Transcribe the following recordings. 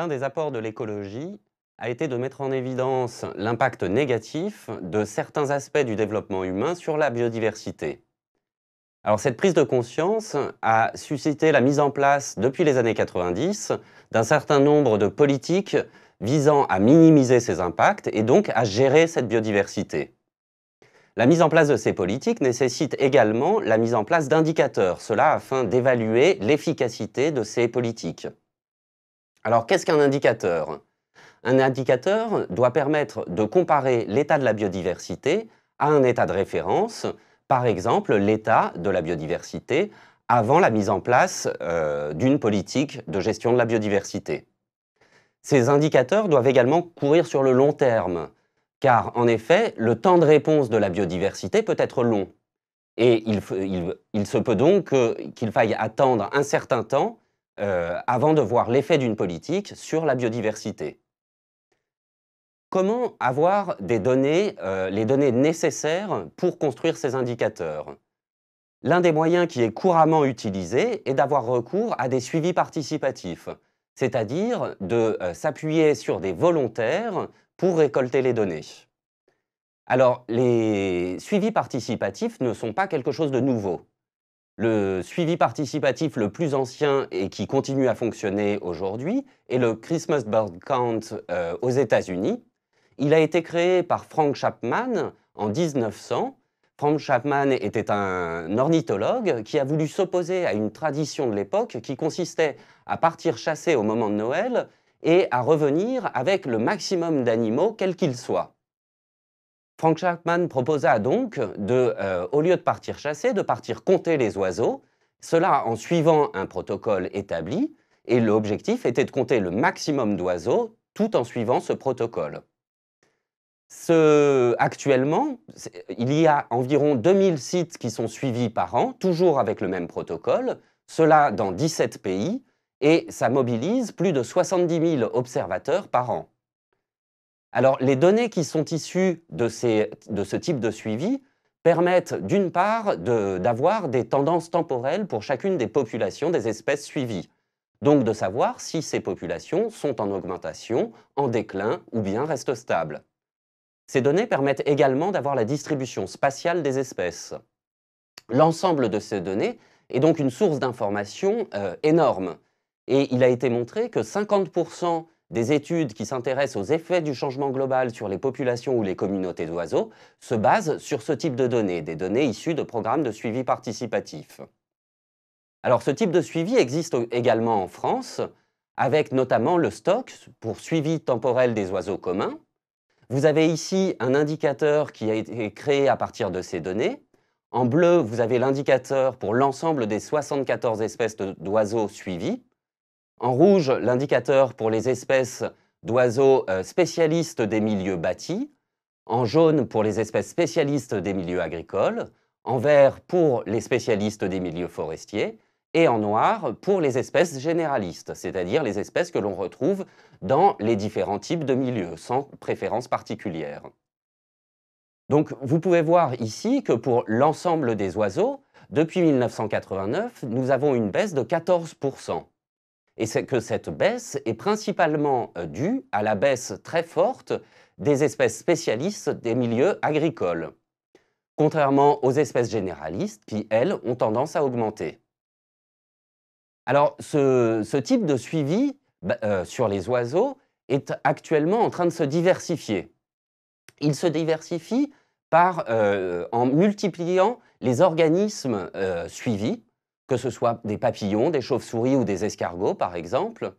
L'un des apports de l'écologie a été de mettre en évidence l'impact négatif de certains aspects du développement humain sur la biodiversité. Alors cette prise de conscience a suscité la mise en place depuis les années 90 d'un certain nombre de politiques visant à minimiser ces impacts et donc à gérer cette biodiversité. La mise en place de ces politiques nécessite également la mise en place d'indicateurs, cela afin d'évaluer l'efficacité de ces politiques. Alors, qu'est-ce qu'un indicateur Un indicateur doit permettre de comparer l'état de la biodiversité à un état de référence, par exemple l'état de la biodiversité avant la mise en place euh, d'une politique de gestion de la biodiversité. Ces indicateurs doivent également courir sur le long terme, car en effet, le temps de réponse de la biodiversité peut être long. Et il, se peut donc qu'il faille attendre un certain temps euh, avant de voir l'effet d'une politique sur la biodiversité. Comment avoir euh, les données nécessaires pour construire ces indicateurs L'un des moyens qui est couramment utilisé est d'avoir recours à des suivis participatifs, c'est-à-dire de euh, s'appuyer sur des volontaires pour récolter les données. Alors, les suivis participatifs ne sont pas quelque chose de nouveau. Le suivi participatif le plus ancien et qui continue à fonctionner aujourd'hui est le Christmas Bird Count euh, aux États-Unis. Il a été créé par Frank Chapman en 1900. Frank Chapman était un ornithologue qui a voulu s'opposer à une tradition de l'époque qui consistait à partir chasser au moment de Noël et à revenir avec le maximum d'animaux, quels qu'ils soient. Frank Chapman proposa donc, euh, au lieu de partir chasser, de partir compter les oiseaux, cela en suivant un protocole établi, et l'objectif était de compter le maximum d'oiseaux tout en suivant ce protocole. actuellement, il y a environ 2000 sites qui sont suivis par an, toujours avec le même protocole, cela dans 17 pays, et ça mobilise plus de 70 000 observateurs par an. Alors, les données qui sont issues de, ce type de suivi permettent d'une part d'avoir des tendances temporelles pour chacune des populations des espèces suivies. Donc de savoir si ces populations sont en augmentation, en déclin ou bien restent stables. Ces données permettent également d'avoir la distribution spatiale des espèces. L'ensemble de ces données est donc une source d'information euh, énorme. Et il a été montré que 50% des études qui s'intéressent aux effets du changement global sur les populations ou les communautés d'oiseaux se basent sur ce type de données, des données issues de programmes de suivi participatif. Alors ce type de suivi existe également en France, avec notamment le Stocks pour suivi temporel des oiseaux communs. Vous avez ici un indicateur qui a été créé à partir de ces données. En bleu, vous avez l'indicateur pour l'ensemble des 74 espèces d'oiseaux suivies. En rouge, l'indicateur pour les espèces d'oiseaux euh, spécialistes des milieux bâtis. En jaune, pour les espèces spécialistes des milieux agricoles. En vert, pour les spécialistes des milieux forestiers. Et en noir, pour les espèces généralistes, c'est-à-dire les espèces que l'on retrouve dans les différents types de milieux, sans préférence particulière. Donc vous pouvez voir ici que pour l'ensemble des oiseaux, depuis 1989, nous avons une baisse de 14%. Et c'est que cette baisse est principalement euh, due à la baisse très forte des espèces spécialistes des milieux agricoles, contrairement aux espèces généralistes qui, elles, ont tendance à augmenter. Alors, ce, type de suivi bah, euh, sur les oiseaux est actuellement en train de se diversifier. Il se diversifie euh, en multipliant les organismes suivis, que ce soit des papillons, des chauves-souris ou des escargots par exemple,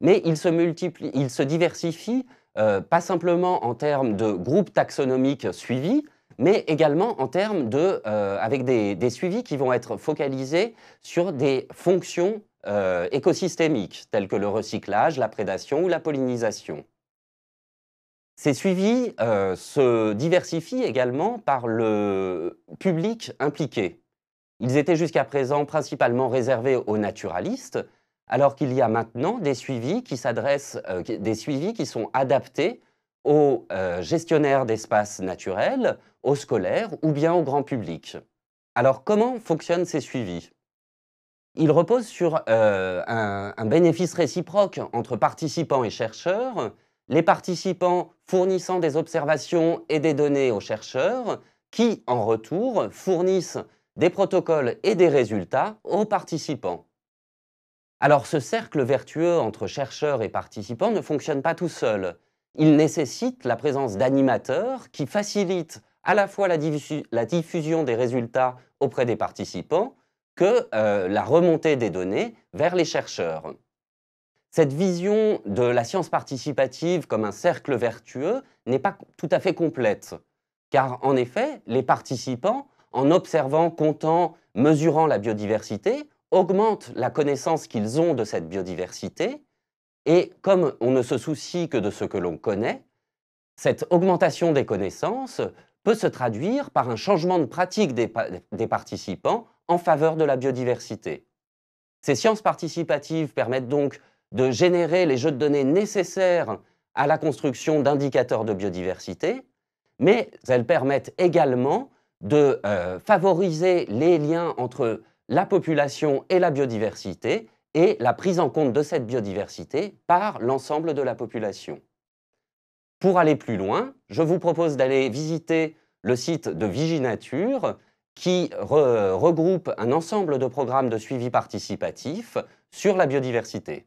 mais ils se, diversifient euh, pas simplement en termes de groupes taxonomiques suivis, mais également en termes de, euh, avec des, suivis qui vont être focalisés sur des fonctions euh, écosystémiques, telles que le recyclage, la prédation ou la pollinisation. Ces suivis se diversifient également par le public impliqué. Ils étaient jusqu'à présent principalement réservés aux naturalistes, alors qu'il y a maintenant des suivis qui s'adressent, euh, des suivis qui sont adaptés aux euh, gestionnaires d'espaces naturels, aux scolaires ou bien au grand public. Alors comment fonctionnent ces suivis Ils reposent sur euh, un bénéfice réciproque entre participants et chercheurs, les participants fournissant des observations et des données aux chercheurs, qui en retour fournissent des protocoles et des résultats aux participants. Alors ce cercle vertueux entre chercheurs et participants ne fonctionne pas tout seul. Il nécessite la présence d'animateurs qui facilitent à la fois la, diffusion des résultats auprès des participants que euh, la remontée des données vers les chercheurs. Cette vision de la science participative comme un cercle vertueux n'est pas tout à fait complète, car en effet, les participants en observant, comptant, mesurant la biodiversité, augmentent la connaissance qu'ils ont de cette biodiversité, et comme on ne se soucie que de ce que l'on connaît, cette augmentation des connaissances peut se traduire par un changement de pratique des, des participants en faveur de la biodiversité. Ces sciences participatives permettent donc de générer les jeux de données nécessaires à la construction d'indicateurs de biodiversité, mais elles permettent également de euh, favoriser les liens entre la population et la biodiversité et la prise en compte de cette biodiversité par l'ensemble de la population. Pour aller plus loin, je vous propose d'aller visiter le site de Viginature qui regroupe un ensemble de programmes de suivi participatif sur la biodiversité.